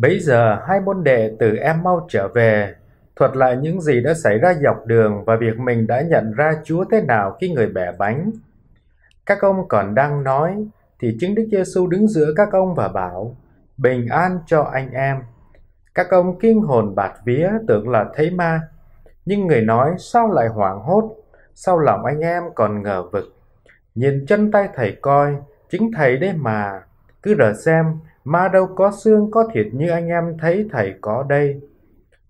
Bấy giờ hai môn đệ từ em mau trở về, thuật lại những gì đã xảy ra dọc đường và việc mình đã nhận ra Chúa thế nào khi người bẻ bánh. Các ông còn đang nói, thì chính Đức Giêsu đứng giữa các ông và bảo, bình an cho anh em. Các ông kinh hồn bạt vía tưởng là thấy ma, nhưng người nói sao lại hoảng hốt, sao lòng anh em còn ngờ vực. Nhìn chân tay thầy coi, chính thầy đấy mà, cứ rờ xem ma đâu có xương có thịt như anh em thấy thầy có đây.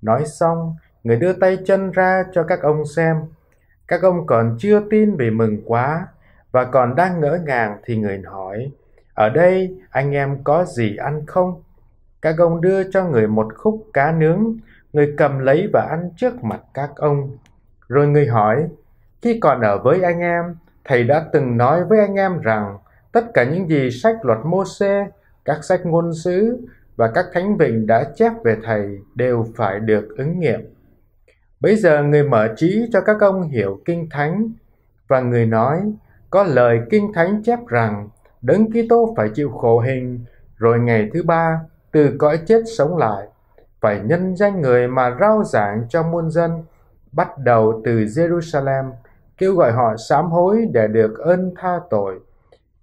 Nói xong, người đưa tay chân ra cho các ông xem. Các ông còn chưa tin vì mừng quá, và còn đang ngỡ ngàng thì người hỏi, ở đây anh em có gì ăn không? Các ông đưa cho người một khúc cá nướng, người cầm lấy và ăn trước mặt các ông. Rồi người hỏi, khi còn ở với anh em, thầy đã từng nói với anh em rằng tất cả những gì sách luật mô xê các sách ngôn sứ và các thánh vịnh đã chép về Thầy đều phải được ứng nghiệm. Bấy giờ người mở trí cho các ông hiểu Kinh Thánh và người nói có lời Kinh Thánh chép rằng Đấng Kitô phải chịu khổ hình rồi ngày thứ ba từ cõi chết sống lại phải nhân danh người mà rao giảng cho muôn dân bắt đầu từ Jerusalem kêu gọi họ sám hối để được ơn tha tội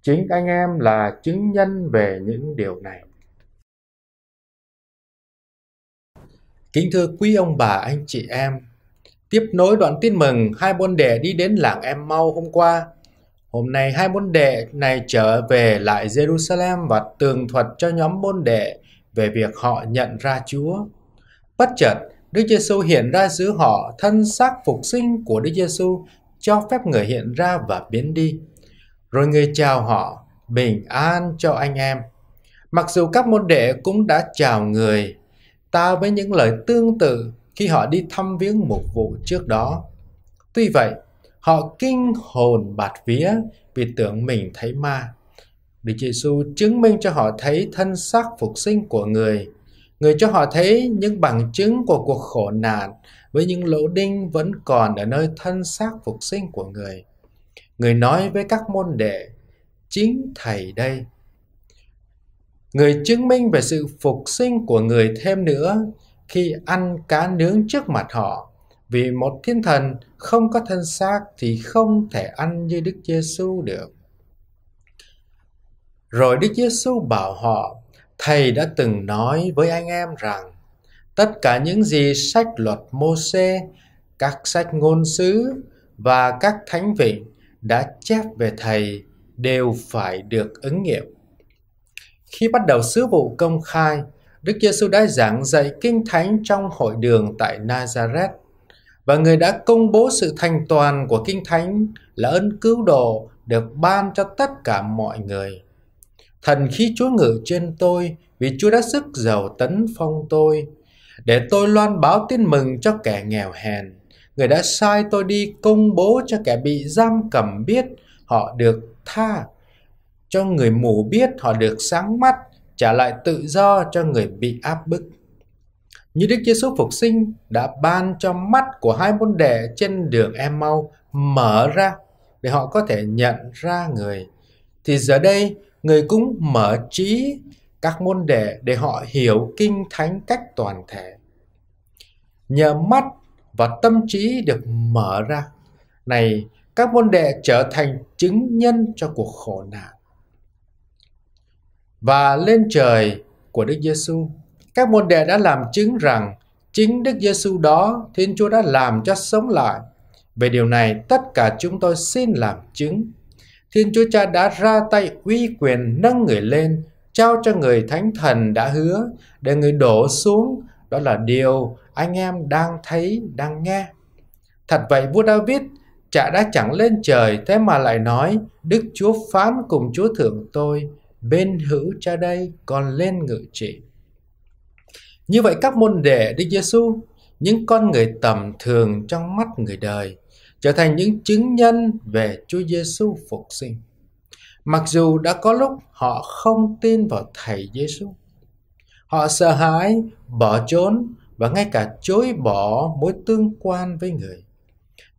chính anh em là chứng nhân về những điều này kính thưa quý ông bà anh chị em tiếp nối đoạn tin mừng hai môn đệ đi đến làng em mau hôm qua hôm nay hai môn đệ này trở về lại jerusalem và tường thuật cho nhóm môn đệ về việc họ nhận ra chúa bất chợt đức giêsu hiện ra giữa họ thân xác phục sinh của đức giêsu cho phép người hiện ra và biến đi rồi người chào họ, bình an cho anh em. Mặc dù các môn đệ cũng đã chào người, ta với những lời tương tự khi họ đi thăm viếng mục vụ trước đó. Tuy vậy, họ kinh hồn bạt vía vì tưởng mình thấy ma. Đức Giêsu chứng minh cho họ thấy thân xác phục sinh của người, người cho họ thấy những bằng chứng của cuộc khổ nạn với những lỗ đinh vẫn còn ở nơi thân xác phục sinh của người người nói với các môn đệ chính thầy đây người chứng minh về sự phục sinh của người thêm nữa khi ăn cá nướng trước mặt họ vì một thiên thần không có thân xác thì không thể ăn như Đức Giêsu được. Rồi Đức Giêsu bảo họ, Thầy đã từng nói với anh em rằng, tất cả những gì sách luật Môsê, các sách ngôn sứ và các thánh vịnh đã chép về thầy đều phải được ứng nghiệm. Khi bắt đầu sứ vụ công khai, Đức Giêsu đã giảng dạy kinh thánh trong hội đường tại Nazareth và người đã công bố sự thành toàn của kinh thánh là ơn cứu độ được ban cho tất cả mọi người. Thần khí Chúa ngự trên tôi vì Chúa đã sức giàu tấn phong tôi để tôi loan báo tin mừng cho kẻ nghèo hèn người đã sai tôi đi công bố cho kẻ bị giam cầm biết họ được tha, cho người mù biết họ được sáng mắt, trả lại tự do cho người bị áp bức. Như Đức Giêsu phục sinh đã ban cho mắt của hai môn đệ trên đường em mau mở ra để họ có thể nhận ra người. Thì giờ đây, người cũng mở trí các môn đệ để họ hiểu kinh thánh cách toàn thể. Nhờ mắt và tâm trí được mở ra. Này, các môn đệ trở thành chứng nhân cho cuộc khổ nạn. Và lên trời của Đức Giêsu, các môn đệ đã làm chứng rằng chính Đức Giêsu đó Thiên Chúa đã làm cho sống lại. Về điều này, tất cả chúng tôi xin làm chứng. Thiên Chúa Cha đã ra tay uy quyền nâng người lên, trao cho người Thánh Thần đã hứa để người đổ xuống. Đó là điều anh em đang thấy, đang nghe. Thật vậy vua David chả đã chẳng lên trời thế mà lại nói Đức Chúa phán cùng Chúa thượng tôi bên hữu cha đây còn lên ngự trị. Như vậy các môn đệ Đức Giêsu, những con người tầm thường trong mắt người đời, trở thành những chứng nhân về Chúa Giêsu phục sinh. Mặc dù đã có lúc họ không tin vào Thầy Giêsu, họ sợ hãi, bỏ trốn và ngay cả chối bỏ mối tương quan với người.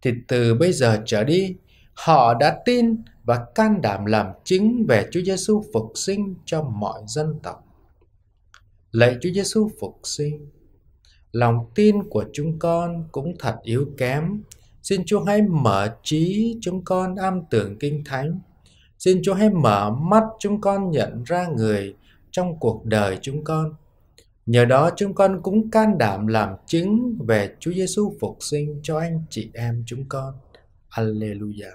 Thì từ bây giờ trở đi, họ đã tin và can đảm làm chứng về Chúa Giêsu phục sinh cho mọi dân tộc. Lạy Chúa Giêsu phục sinh, lòng tin của chúng con cũng thật yếu kém. Xin Chúa hãy mở trí chúng con am tưởng kinh thánh. Xin Chúa hãy mở mắt chúng con nhận ra người trong cuộc đời chúng con Nhờ đó chúng con cũng can đảm làm chứng về Chúa Giêsu phục sinh cho anh chị em chúng con. Alleluia.